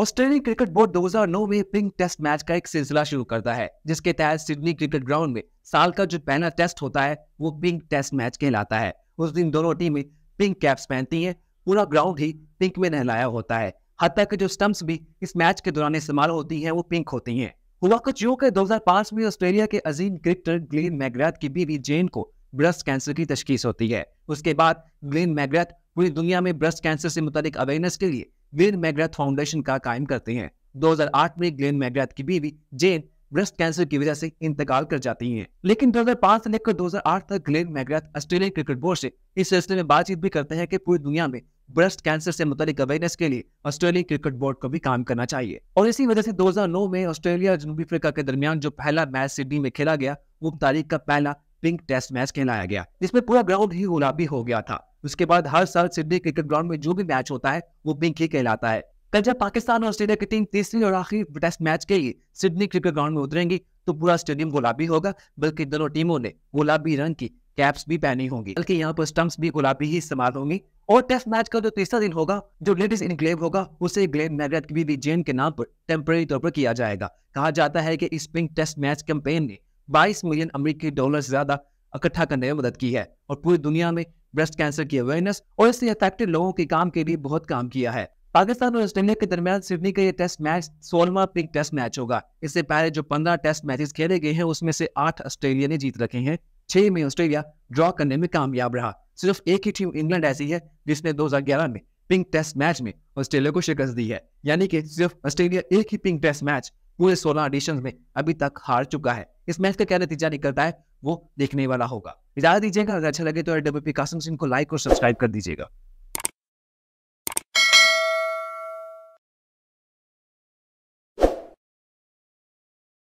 Australian cricket board 2009 में pink test match का एक सिलसिला शुरू करता है जिसके तहत सिडनी क्रिकेट ग्राउंड में साल का जो पहला टेस्ट होता है वो पिंक टेस्ट मैच कहलाता है उस दिन दोनों टीमें पिंक कैप्स पहनती हैं पूरा ग्राउंड ही पिंक में नहलाया होता है हत्या के जो स्टम्प्स भी इस मैच के दौरान इस्तेमाल होती हैं वो पिंक होती हैं हुआ कुछ यूँ के 2005 में ऑस्ट्रेलिया के अजीम क्रिकेटर ग्लेन मैग्रैथ की बीवी जेन को ब्रेस्ट कैंसर की तशखीस होती है उसके बाद ग्लेन मैग्रैथ पूरी दुनिया में ब्रेस्ट कैंसर से मुतालिक अवेयरनेस के लिए ग्लेन मैग्राथ फाउंडेशन का कायम करते हैं 2008 में ग्लेन मैग्राथ की बीवी जेन ब्रेस्ट कैंसर की वजह से इंतकाल कर जाती हैं। लेकिन 2005 से लेकर 2008 तक Glenn McGrath Australian cricket board से इस सिलसिले में बातचीत भी करते हैं कि पूरी दुनिया में ब्रेस्ट कैंसर से मुतल अवेयरनेस के लिए ऑस्ट्रेलियन क्रिकेट बोर्ड को भी काम करना चाहिए और इसी वजह से 2009 में ऑस्ट्रेलिया और जनूबी अफ्रीका के दरमियान जो पहला मैच सिडनी में खेला गया वो तारीख का पहला पिंक टेस्ट मैच खेलाया गया जिसमें पूरा ग्राउंड ही गुलाबी हो गया था उसके बाद हर साल सिडनी क्रिकेट ग्राउंड में जो भी मैच होता है वो पिंक ही कहलाता है कल जब पाकिस्तान और ऑस्ट्रेलिया की टीम तीसरी और आखिरी टेस्ट मैच के लिए सिडनी क्रिकेट ग्राउंड में उतरेंगी तो पूरा स्टेडियम गुलाबी होगा बल्कि दोनों टीमों ने गुलाबी रंग की कैप्स भी पहनी होंगी बल्कि यहाँ पर स्टम्प्स भी गुलाबी ही इस्तेमाल होंगी और टेस्ट मैच का जो तीसरा दिन होगा जो लेटेस्ट इनग्लेव होगा उसे ग्लेन मैगरेट की बीबी जेन के नाम पर टेम्परेरी तौर पर किया जाएगा कहा जाता है कि इस पिंक टेस्ट मैच कैंपेन ने 22 मिलियन अमेरिकी डॉलर से ज्यादा इकट्ठा करने में मदद की है और पूरी दुनिया में ब्रेस्ट कैंसर की अवेयरनेस और इससे अफेक्टेड लोगों के काम के लिए बहुत काम किया है पाकिस्तान और ऑस्ट्रेलिया के दरमियान सिडनी का ये टेस्ट मैच सोलवा पिंक टेस्ट मैच होगा इससे पहले जो पंद्रह टेस्ट मैचेस खेले गए हैं उसमें से आठ ऑस्ट्रेलिया ने जीत रखे हैं छह में ऑस्ट्रेलिया ड्रॉ करने में कामयाब रहा सिर्फ एक ही टीम इंग्लैंड ऐसी है जिसने 2011 में पिंक टेस्ट मैच में ऑस्ट्रेलिया को शिकस्त दी है यानी कि सिर्फ ऑस्ट्रेलिया एक ही पिंक टेस्ट मैच पूरे सोलह ऑडिशन में अभी तक हार चुका है इस मैच का क्या नतीजा निकलता है वो देखने वाला होगा इजाजत दीजिएगा अगर अच्छा लगे तो पी कासिम सिंह को लाइक और सब्सक्राइब कर दीजिएगा